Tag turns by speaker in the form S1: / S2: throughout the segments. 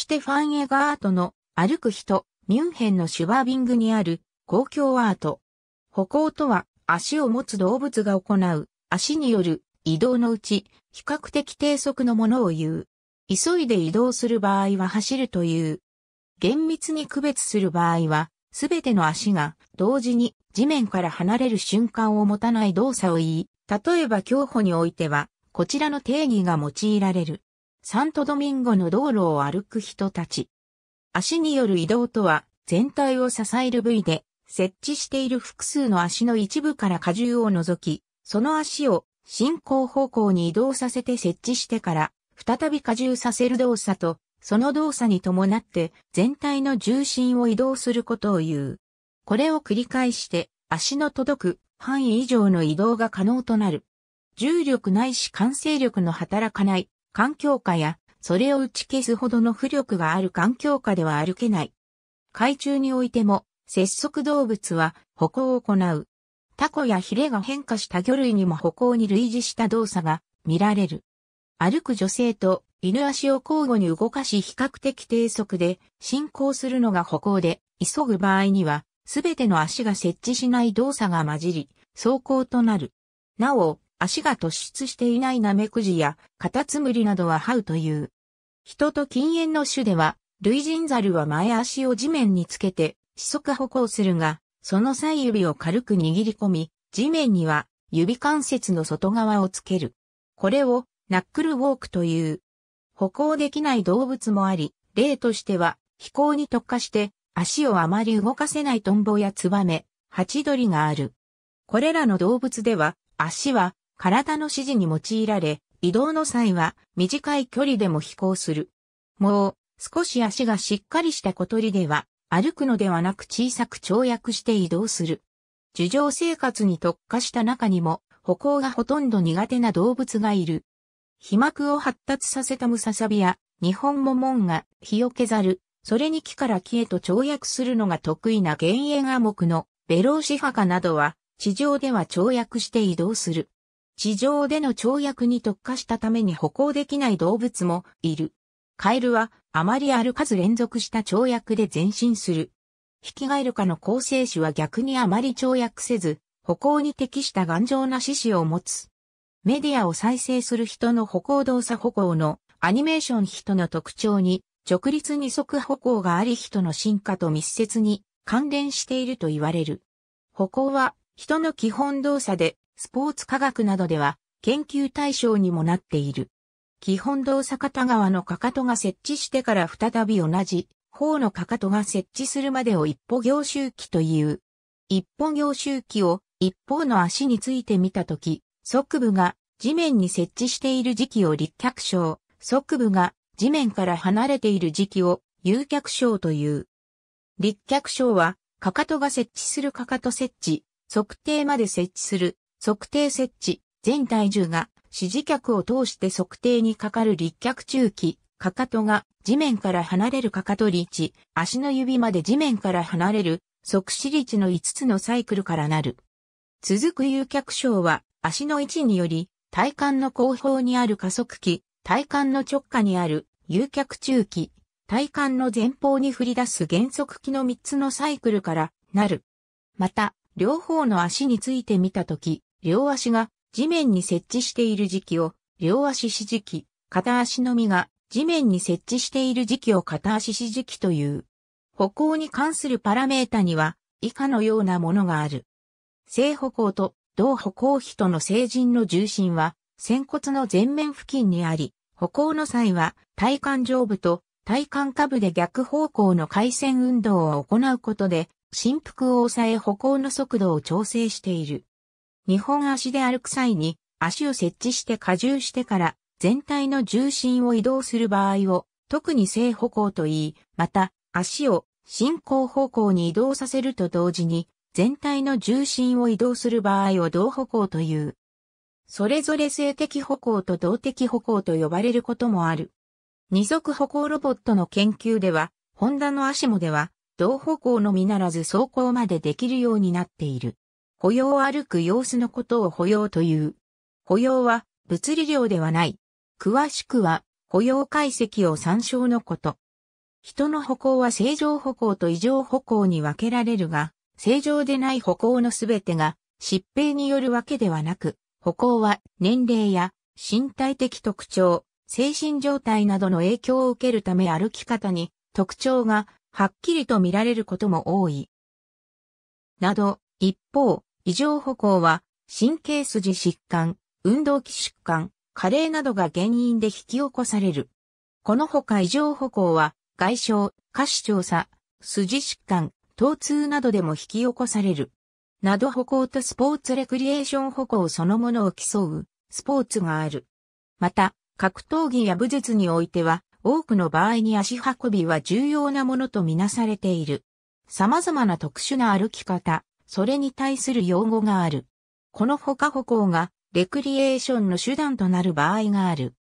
S1: シュテファン・エガートの歩く人、ミュンヘンのシュワービングにある公共アート。歩行とは足を持つ動物が行う足による移動のうち比較的低速のものを言う。急いで移動する場合は走るという。厳密に区別する場合は、すべての足が同時に地面から離れる瞬間を持たない動作を言い、例えば競歩においては、こちらの定義が用いられる。サントドミンゴの道路を歩く人たち。足による移動とは、全体を支える部位で、設置している複数の足の一部から荷重を除き、その足を進行方向に移動させて設置してから、再び荷重させる動作と、その動作に伴って全体の重心を移動することを言う。これを繰り返して足の届く範囲以上の移動が可能となる。重力ないし慣性力の働かない環境下や、それを打ち消すほどの浮力がある環境下では歩けない。海中においても、節足動物は歩行を行う。タコやヒレが変化した魚類にも歩行に類似した動作が見られる。歩く女性と犬足を交互に動かし比較的低速で進行するのが歩行で、急ぐ場合には、すべての足が設置しない動作が混じり、走行となる。なお、足が突出していないナメクジやカタツムリなどはハウという。人と禁煙の種では、類人猿は前足を地面につけて、四足歩行するが、その際指を軽く握り込み、地面には指関節の外側をつける。これをナックルウォークという。歩行できない動物もあり、例としては飛行に特化して足をあまり動かせないトンボやツバメ、ハチドリがある。これらの動物では足は体の指示に用いられ、移動の際は短い距離でも飛行する。もう少し足がしっかりした小鳥では歩くのではなく小さく跳躍して移動する。樹上生活に特化した中にも歩行がほとんど苦手な動物がいる。皮膜を発達させたムササビや日本モモンが日を削る、それに木から木へと跳躍するのが得意な原ア亜クのベローシハカなどは地上では跳躍して移動する。地上での跳躍に特化したために歩行できない動物もいる。カエルはあまり歩かず連続した跳躍で前進する。ヒキガエル科の構成種は逆にあまり跳躍せず、歩行に適した頑丈な四肢を持つ。メディアを再生する人の歩行動作歩行のアニメーション人の特徴に直立二足歩行があり人の進化と密接に関連していると言われる。歩行は人の基本動作でスポーツ科学などでは研究対象にもなっている。基本動作片側のかかとが設置してから再び同じ方のかかとが設置するまでを一歩行周期という。一歩行周期を一方の足について見たとき、側部が地面に設置している時期を立脚症、側部が地面から離れている時期を有脚症という。立脚症は、かかとが設置するかかと設置、測定まで設置する測定設置、全体重が支持脚を通して測定にかかる立脚中期、かかとが地面から離れるかかとチ、足の指まで地面から離れる即死率の5つのサイクルからなる。続く有脚症は足の位置により体幹の後方にある加速器、体幹の直下にある有脚中期、体幹の前方に振り出す減速器の3つのサイクルからなる。また、両方の足について見たとき、両足が地面に設置している時期を両足指示器、片足のみが地面に設置している時期を片足指示器という。歩行に関するパラメータには以下のようなものがある。正歩行と同歩行比との成人の重心は、仙骨の前面付近にあり、歩行の際は体幹上部と体幹下部で逆方向の回旋運動を行うことで、振幅を抑え歩行の速度を調整している。2本足で歩く際に足を設置して荷重してから全体の重心を移動する場合を特に正歩行と言い、また足を進行方向に移動させると同時に全体の重心を移動する場合を同歩行という。それぞれ性的歩行と動的歩行と呼ばれることもある。二足歩行ロボットの研究では、ホンダのアシモでは、同歩行のみならず走行までできるようになっている。歩用を歩く様子のことを歩用という。歩用は物理量ではない。詳しくは歩用解析を参照のこと。人の歩行は正常歩行と異常歩行に分けられるが、正常でない歩行のすべてが疾病によるわけではなく、歩行は年齢や身体的特徴、精神状態などの影響を受けるため歩き方に特徴がはっきりと見られることも多い。など、一方、異常歩行は、神経筋疾患、運動器疾患、加齢などが原因で引き起こされる。このほか異常歩行は、外傷、下肢調査、筋疾患、疼痛などでも引き起こされる。など歩行とスポーツレクリエーション歩行そのものを競う、スポーツがある。また、格闘技や武術においては、多くの場合に足運びは重要なものとみなされている。様々な特殊な歩き方、それに対する用語がある。この他歩行が、レクリエーションの手段となる場合がある。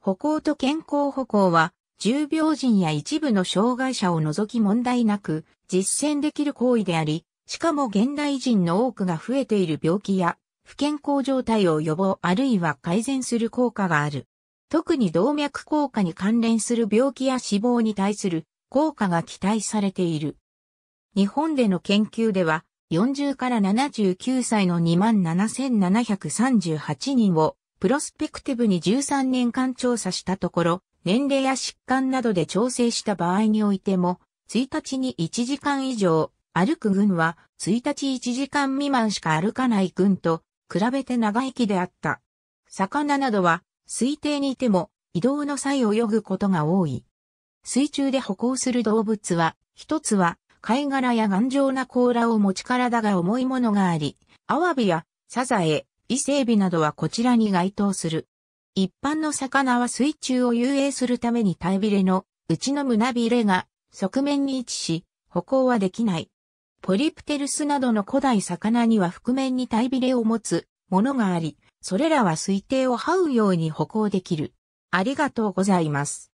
S1: 歩行と健康歩行は、重病人や一部の障害者を除き問題なく実践できる行為であり、しかも現代人の多くが増えている病気や不健康状態を予防あるいは改善する効果がある。特に動脈硬化に関連する病気や死亡に対する効果が期待されている。日本での研究では40から79歳の27,738人をプロスペクティブに13年間調査したところ、年齢や疾患などで調整した場合においても、1日に1時間以上歩く群は、1日1時間未満しか歩かない群と比べて長生きであった。魚などは水底にいても移動の際泳ぐことが多い。水中で歩行する動物は、一つは貝殻や頑丈な甲羅を持ち体が重いものがあり、アワビやサザエ、伊勢エビなどはこちらに該当する。一般の魚は水中を遊泳するために体びれのうちの胸びれが側面に位置し、歩行はできない。ポリプテルスなどの古代魚には覆面に体びれを持つものがあり、それらは水底を這うように歩行できる。ありがとうございます。